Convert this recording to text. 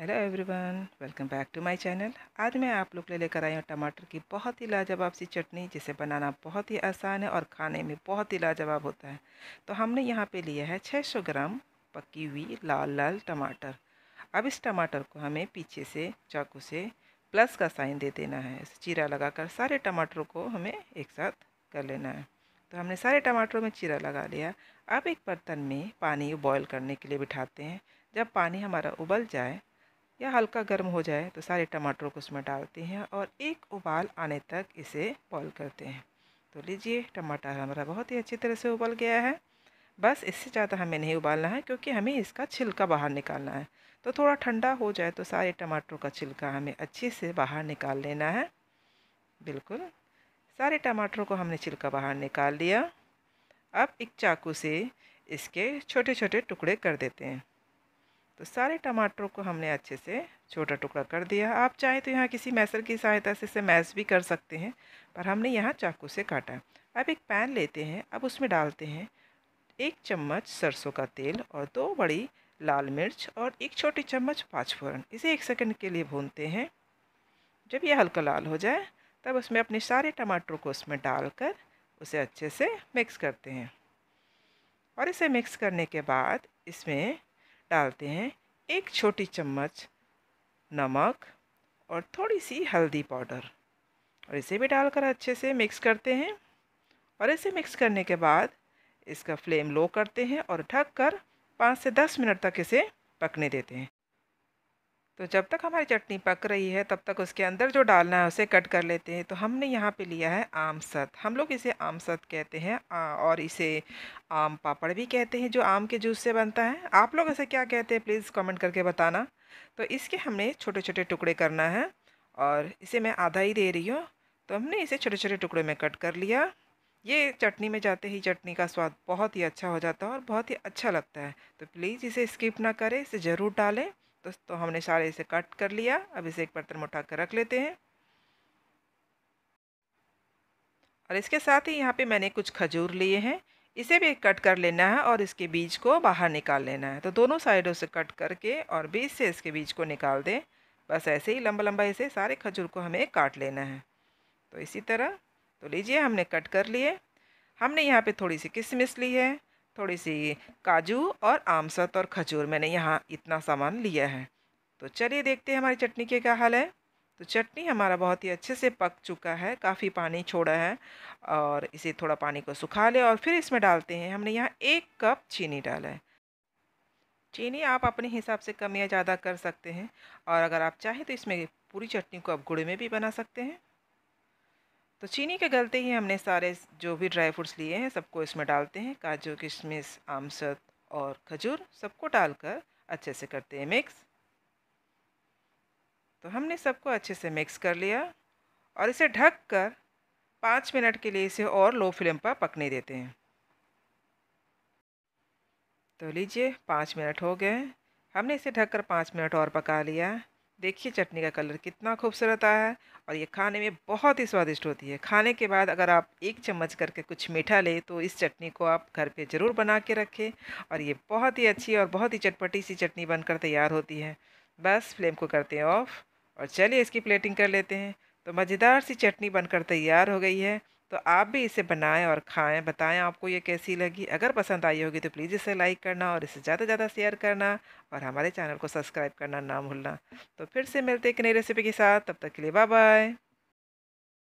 hello everyone welcome back to my channel आज मैं आप लोग ले लेकर आई हूँ टमाटर की बहुत ही लाजवाब सी चटनी जिसे बनाना बहुत ही आसान है और खाने में बहुत ही लाजवाब होता है तो हमने यहाँ पे लिया है 600 ग्राम पकी हुई लाल लाल टमाटर अब इस टमाटर को हमें पीछे से चाकू से प्लस का साइन दे देना है चीरा लगा सारे टमाटरों को हमें एक साथ कर लेना है तो हमने सारे टमाटरों में चीरा लगा लिया अब एक बर्तन में पानी बॉयल करने के लिए बिठाते हैं जब पानी हमारा उबल जाए या हल्का गर्म हो जाए तो सारे टमाटरों को उसमें डालते हैं और एक उबाल आने तक इसे बॉईल करते हैं तो लीजिए टमाटर हमारा बहुत ही अच्छी तरह से उबल गया है बस इससे ज़्यादा हमें नहीं उबालना है क्योंकि हमें इसका छिलका बाहर निकालना है तो थोड़ा ठंडा हो जाए तो सारे टमाटरों का छिलका हमें अच्छे से बाहर निकाल लेना है बिल्कुल सारे टमाटरों को हमने छिलका बाहर निकाल लिया अब एक चाकू से इसके छोटे छोटे टुकड़े कर देते हैं तो सारे टमाटरों को हमने अच्छे से छोटा टुकड़ा कर दिया आप चाहें तो यहाँ किसी मैसर की सहायता से इसे मैस भी कर सकते हैं पर हमने यहाँ चाकू से काटा अब एक पैन लेते हैं अब उसमें डालते हैं एक चम्मच सरसों का तेल और दो बड़ी लाल मिर्च और एक छोटी चम्मच पाँचफोरन इसे एक सेकंड के लिए भूनते हैं जब यह हल्का लाल हो जाए तब उसमें अपने सारे टमाटरों को उसमें डालकर उसे अच्छे से मिक्स करते हैं और इसे मिक्स करने के बाद इसमें डालते हैं एक छोटी चम्मच नमक और थोड़ी सी हल्दी पाउडर और इसे भी डालकर अच्छे से मिक्स करते हैं और इसे मिक्स करने के बाद इसका फ्लेम लो करते हैं और ढक कर पाँच से दस मिनट तक इसे पकने देते हैं तो जब तक हमारी चटनी पक रही है तब तक उसके अंदर जो डालना है उसे कट कर लेते हैं तो हमने यहाँ पे लिया है आम सत हम लोग इसे आम सत कहते हैं और इसे आम पापड़ भी कहते हैं जो आम के जूस से बनता है आप लोग इसे क्या कहते हैं प्लीज़ कमेंट करके बताना तो इसके हमने छोटे छोटे टुकड़े करना है और इसे मैं आधा ही दे रही हूँ तो हमने इसे छोटे छोटे टुकड़े में कट कर लिया ये चटनी में जाते ही चटनी का स्वाद बहुत ही अच्छा हो जाता है और बहुत ही अच्छा लगता है तो प्लीज़ इसे स्किप ना करें इसे ज़रूर डालें दोस्तों तो हमने सारे इसे कट कर लिया अब इसे एक बर्तन में उठा कर रख लेते हैं और इसके साथ ही यहाँ पे मैंने कुछ खजूर लिए हैं इसे भी कट कर लेना है और इसके बीज को बाहर निकाल लेना है तो दोनों साइडों से कट करके और बीज से इसके बीज को निकाल दें बस ऐसे ही लंबा लंबा इसे सारे खजूर को हमें काट लेना है तो इसी तरह तो लीजिए हमने कट कर लिए हमने यहाँ पे थोड़ी सी किशमिश ली है थोड़ी सी काजू और आमसत और खजूर मैंने यहाँ इतना सामान लिया है तो चलिए देखते हैं हमारी चटनी के क्या हाल है तो चटनी हमारा बहुत ही अच्छे से पक चुका है काफ़ी पानी छोड़ा है और इसे थोड़ा पानी को सुखा ले और फिर इसमें डालते हैं हमने यहाँ एक कप चीनी डाला है चीनी आप अपने हिसाब से कम या ज़्यादा कर सकते हैं और अगर आप चाहें तो इसमें पूरी चटनी को आप गुड़ में भी बना सकते हैं तो चीनी के गलते ही हमने सारे जो भी ड्राई फ्रूट्स लिए हैं सबको इसमें डालते हैं काजू किशमिश आमसद और खजूर सबको डालकर अच्छे से करते हैं मिक्स तो हमने सबको अच्छे से मिक्स कर लिया और इसे ढक कर पाँच मिनट के लिए इसे और लो फ्लेम पर पकने देते हैं तो लीजिए पाँच मिनट हो गए हमने इसे ढककर पाँच मिनट और पका लिया देखिए चटनी का कलर कितना खूबसूरत आया है और ये खाने में बहुत ही स्वादिष्ट होती है खाने के बाद अगर आप एक चम्मच करके कुछ मीठा लें तो इस चटनी को आप घर पे ज़रूर बना के रखें और ये बहुत ही अच्छी और बहुत ही चटपटी सी चटनी बनकर तैयार होती है बस फ्लेम को करते हैं ऑफ़ और चलिए इसकी प्लेटिंग कर लेते हैं तो मज़ेदार सी चटनी बनकर तैयार हो गई है तो आप भी इसे बनाएं और खाएं बताएं आपको ये कैसी लगी अगर पसंद आई होगी तो प्लीज़ इसे लाइक करना और इसे ज़्यादा से ज़्यादा शेयर करना और हमारे चैनल को सब्सक्राइब करना ना भूलना तो फिर से मिलते एक नई रेसिपी के साथ तब तक के लिए बाय बाय